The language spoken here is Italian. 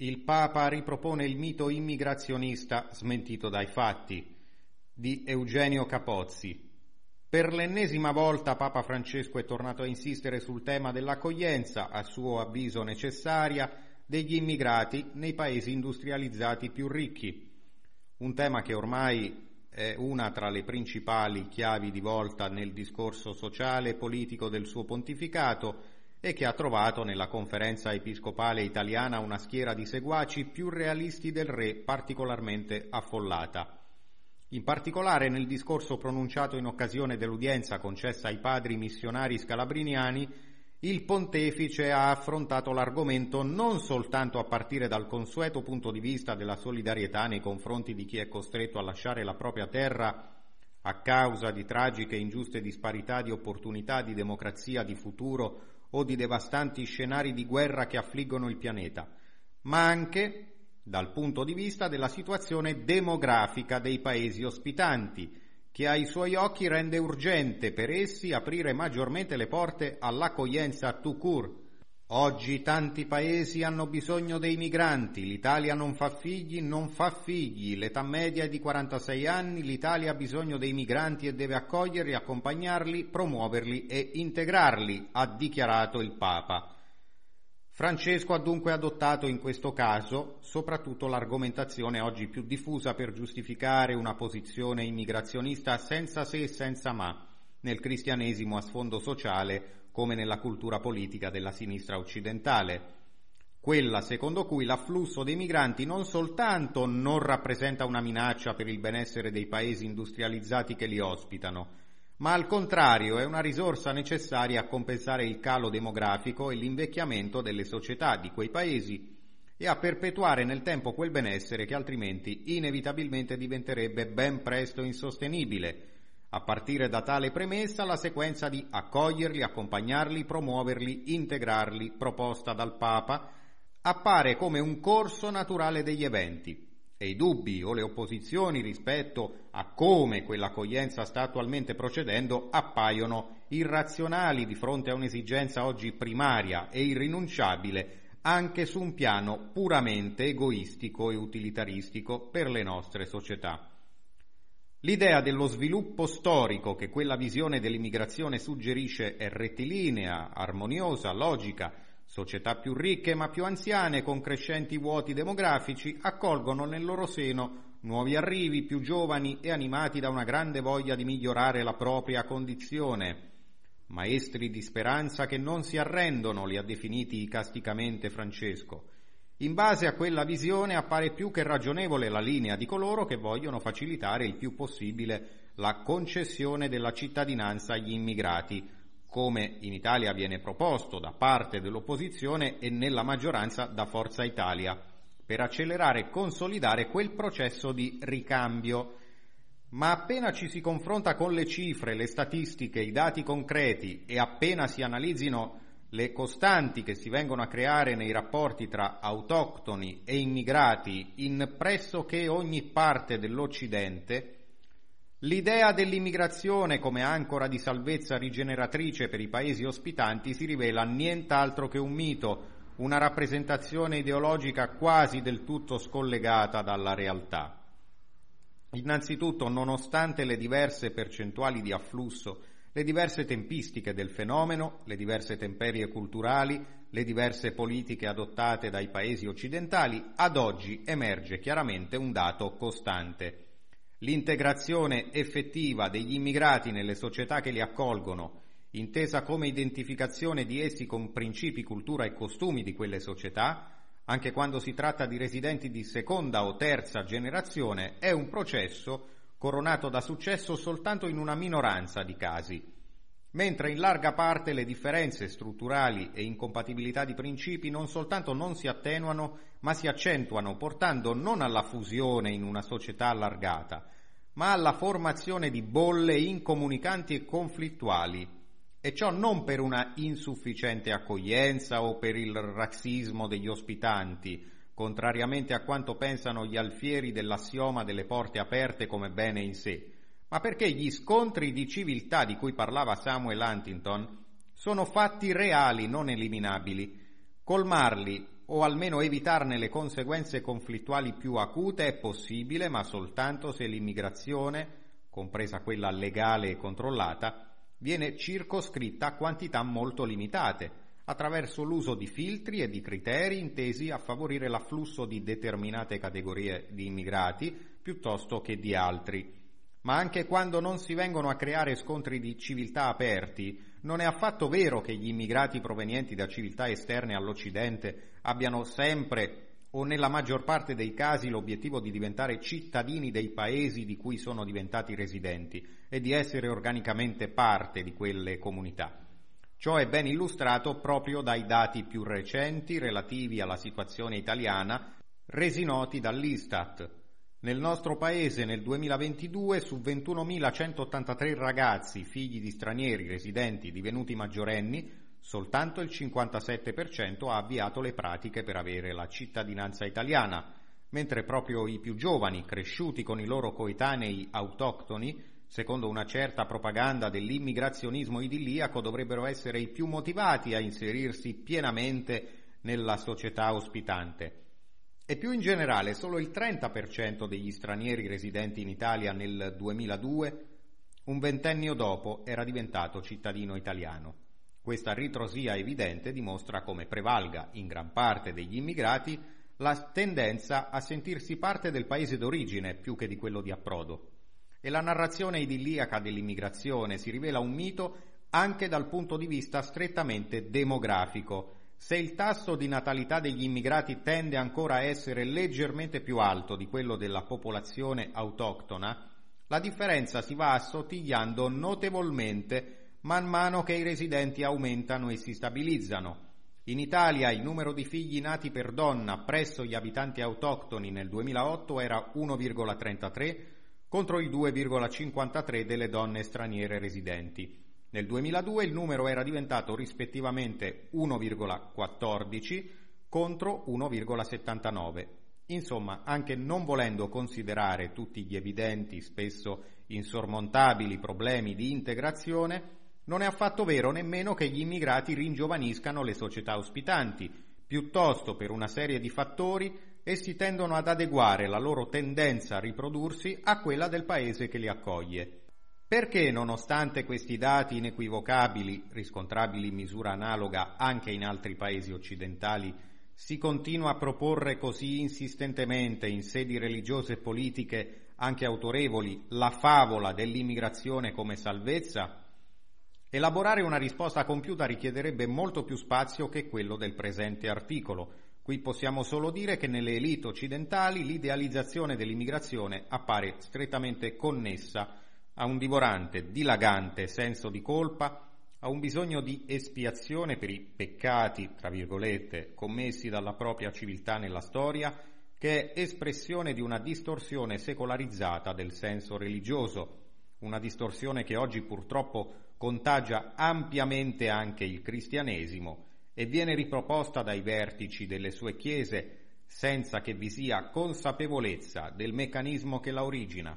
Il Papa ripropone il mito immigrazionista smentito dai fatti di Eugenio Capozzi. Per l'ennesima volta Papa Francesco è tornato a insistere sul tema dell'accoglienza, a suo avviso necessaria, degli immigrati nei paesi industrializzati più ricchi, un tema che ormai è una tra le principali chiavi di volta nel discorso sociale e politico del suo pontificato e che ha trovato nella conferenza episcopale italiana una schiera di seguaci più realisti del re particolarmente affollata. In particolare nel discorso pronunciato in occasione dell'udienza concessa ai padri missionari scalabriniani, il pontefice ha affrontato l'argomento non soltanto a partire dal consueto punto di vista della solidarietà nei confronti di chi è costretto a lasciare la propria terra a causa di tragiche e ingiuste disparità di opportunità di democrazia di futuro o di devastanti scenari di guerra che affliggono il pianeta, ma anche dal punto di vista della situazione demografica dei paesi ospitanti, che ai suoi occhi rende urgente per essi aprire maggiormente le porte all'accoglienza a tout court, Oggi tanti paesi hanno bisogno dei migranti, l'Italia non fa figli, non fa figli, l'età media è di 46 anni, l'Italia ha bisogno dei migranti e deve accoglierli, accompagnarli, promuoverli e integrarli, ha dichiarato il Papa. Francesco ha dunque adottato in questo caso soprattutto l'argomentazione oggi più diffusa per giustificare una posizione immigrazionista senza se e senza ma nel cristianesimo a sfondo sociale come nella cultura politica della sinistra occidentale. Quella secondo cui l'afflusso dei migranti non soltanto non rappresenta una minaccia per il benessere dei paesi industrializzati che li ospitano, ma al contrario è una risorsa necessaria a compensare il calo demografico e l'invecchiamento delle società di quei paesi e a perpetuare nel tempo quel benessere che altrimenti inevitabilmente diventerebbe ben presto insostenibile, a partire da tale premessa la sequenza di accoglierli, accompagnarli, promuoverli, integrarli, proposta dal Papa, appare come un corso naturale degli eventi e i dubbi o le opposizioni rispetto a come quell'accoglienza sta attualmente procedendo appaiono irrazionali di fronte a un'esigenza oggi primaria e irrinunciabile anche su un piano puramente egoistico e utilitaristico per le nostre società. L'idea dello sviluppo storico che quella visione dell'immigrazione suggerisce è rettilinea, armoniosa, logica. Società più ricche ma più anziane, con crescenti vuoti demografici, accolgono nel loro seno nuovi arrivi più giovani e animati da una grande voglia di migliorare la propria condizione. Maestri di speranza che non si arrendono, li ha definiti icasticamente Francesco. In base a quella visione appare più che ragionevole la linea di coloro che vogliono facilitare il più possibile la concessione della cittadinanza agli immigrati, come in Italia viene proposto da parte dell'opposizione e nella maggioranza da Forza Italia, per accelerare e consolidare quel processo di ricambio. Ma appena ci si confronta con le cifre, le statistiche, i dati concreti e appena si analizzino le costanti che si vengono a creare nei rapporti tra autoctoni e immigrati in pressoché ogni parte dell'Occidente, l'idea dell'immigrazione come ancora di salvezza rigeneratrice per i paesi ospitanti si rivela nient'altro che un mito, una rappresentazione ideologica quasi del tutto scollegata dalla realtà. Innanzitutto, nonostante le diverse percentuali di afflusso le diverse tempistiche del fenomeno, le diverse temperie culturali, le diverse politiche adottate dai paesi occidentali, ad oggi emerge chiaramente un dato costante. L'integrazione effettiva degli immigrati nelle società che li accolgono, intesa come identificazione di essi con principi, cultura e costumi di quelle società, anche quando si tratta di residenti di seconda o terza generazione, è un processo che coronato da successo soltanto in una minoranza di casi, mentre in larga parte le differenze strutturali e incompatibilità di principi non soltanto non si attenuano, ma si accentuano, portando non alla fusione in una società allargata, ma alla formazione di bolle incomunicanti e conflittuali, e ciò non per una insufficiente accoglienza o per il razzismo degli ospitanti, contrariamente a quanto pensano gli alfieri dell'assioma delle porte aperte come bene in sé, ma perché gli scontri di civiltà di cui parlava Samuel Huntington sono fatti reali, non eliminabili. Colmarli o almeno evitarne le conseguenze conflittuali più acute è possibile, ma soltanto se l'immigrazione, compresa quella legale e controllata, viene circoscritta a quantità molto limitate, attraverso l'uso di filtri e di criteri intesi a favorire l'afflusso di determinate categorie di immigrati piuttosto che di altri. Ma anche quando non si vengono a creare scontri di civiltà aperti, non è affatto vero che gli immigrati provenienti da civiltà esterne all'Occidente abbiano sempre o nella maggior parte dei casi l'obiettivo di diventare cittadini dei paesi di cui sono diventati residenti e di essere organicamente parte di quelle comunità. Ciò è ben illustrato proprio dai dati più recenti relativi alla situazione italiana resi noti dall'Istat. Nel nostro paese nel 2022 su 21.183 ragazzi figli di stranieri residenti divenuti maggiorenni, soltanto il 57% ha avviato le pratiche per avere la cittadinanza italiana, mentre proprio i più giovani, cresciuti con i loro coetanei autoctoni, secondo una certa propaganda dell'immigrazionismo idilliaco, dovrebbero essere i più motivati a inserirsi pienamente nella società ospitante. E più in generale, solo il 30% degli stranieri residenti in Italia nel 2002, un ventennio dopo, era diventato cittadino italiano. Questa ritrosia evidente dimostra come prevalga in gran parte degli immigrati la tendenza a sentirsi parte del paese d'origine più che di quello di approdo e la narrazione idilliaca dell'immigrazione si rivela un mito anche dal punto di vista strettamente demografico. Se il tasso di natalità degli immigrati tende ancora a essere leggermente più alto di quello della popolazione autoctona, la differenza si va assottigliando notevolmente man mano che i residenti aumentano e si stabilizzano. In Italia il numero di figli nati per donna presso gli abitanti autoctoni nel 2008 era 1,33, contro il 2,53 delle donne straniere residenti. Nel 2002 il numero era diventato rispettivamente 1,14 contro 1,79. Insomma, anche non volendo considerare tutti gli evidenti, spesso insormontabili problemi di integrazione, non è affatto vero nemmeno che gli immigrati ringiovaniscano le società ospitanti, piuttosto per una serie di fattori Essi tendono ad adeguare la loro tendenza a riprodursi a quella del paese che li accoglie. Perché, nonostante questi dati inequivocabili, riscontrabili in misura analoga anche in altri paesi occidentali, si continua a proporre così insistentemente in sedi religiose e politiche, anche autorevoli, la favola dell'immigrazione come salvezza? Elaborare una risposta compiuta richiederebbe molto più spazio che quello del presente articolo, Qui possiamo solo dire che nelle elite occidentali l'idealizzazione dell'immigrazione appare strettamente connessa a un divorante, dilagante senso di colpa, a un bisogno di espiazione per i peccati, tra virgolette, commessi dalla propria civiltà nella storia, che è espressione di una distorsione secolarizzata del senso religioso, una distorsione che oggi purtroppo contagia ampiamente anche il cristianesimo e viene riproposta dai vertici delle sue chiese senza che vi sia consapevolezza del meccanismo che la origina